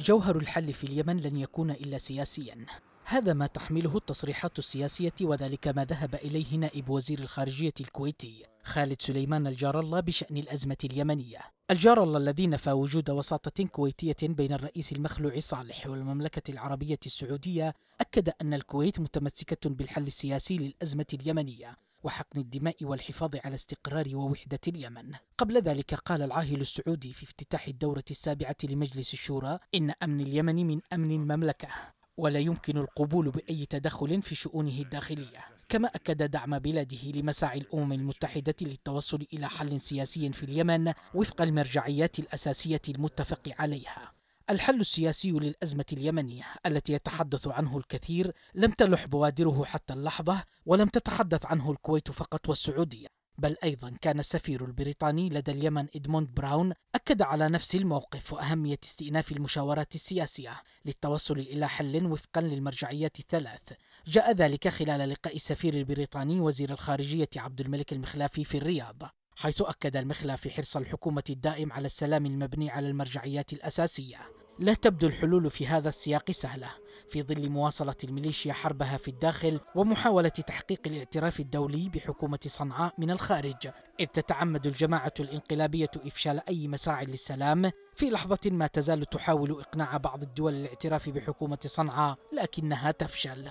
جوهر الحل في اليمن لن يكون إلا سياسيا هذا ما تحمله التصريحات السياسية وذلك ما ذهب إليه نائب وزير الخارجية الكويتي خالد سليمان الجار الله بشأن الأزمة اليمنية الجار الله الذي نفى وجود وساطة كويتية بين الرئيس المخلوع صالح والمملكة العربية السعودية أكد أن الكويت متمسكة بالحل السياسي للأزمة اليمنية وحقن الدماء والحفاظ على استقرار ووحدة اليمن قبل ذلك قال العاهل السعودي في افتتاح الدورة السابعة لمجلس الشورى إن أمن اليمن من أمن المملكة ولا يمكن القبول بأي تدخل في شؤونه الداخلية كما أكد دعم بلاده لمساعي الأمم المتحدة للتوصل إلى حل سياسي في اليمن وفق المرجعيات الأساسية المتفق عليها الحل السياسي للأزمة اليمنية التي يتحدث عنه الكثير لم تلح بوادره حتى اللحظة ولم تتحدث عنه الكويت فقط والسعودية بل أيضا كان السفير البريطاني لدى اليمن إدموند براون أكد على نفس الموقف وأهمية استئناف المشاورات السياسية للتوصل إلى حل وفقا للمرجعيات الثلاث جاء ذلك خلال لقاء السفير البريطاني وزير الخارجية عبد الملك المخلافي في الرياض حيث أكد المخلافي حرص الحكومة الدائم على السلام المبني على المرجعيات الأساسية لا تبدو الحلول في هذا السياق سهلة في ظل مواصلة الميليشيا حربها في الداخل ومحاولة تحقيق الاعتراف الدولي بحكومة صنعاء من الخارج إذ تتعمد الجماعة الإنقلابية إفشال أي مساعي للسلام في لحظة ما تزال تحاول إقناع بعض الدول الاعتراف بحكومة صنعاء لكنها تفشل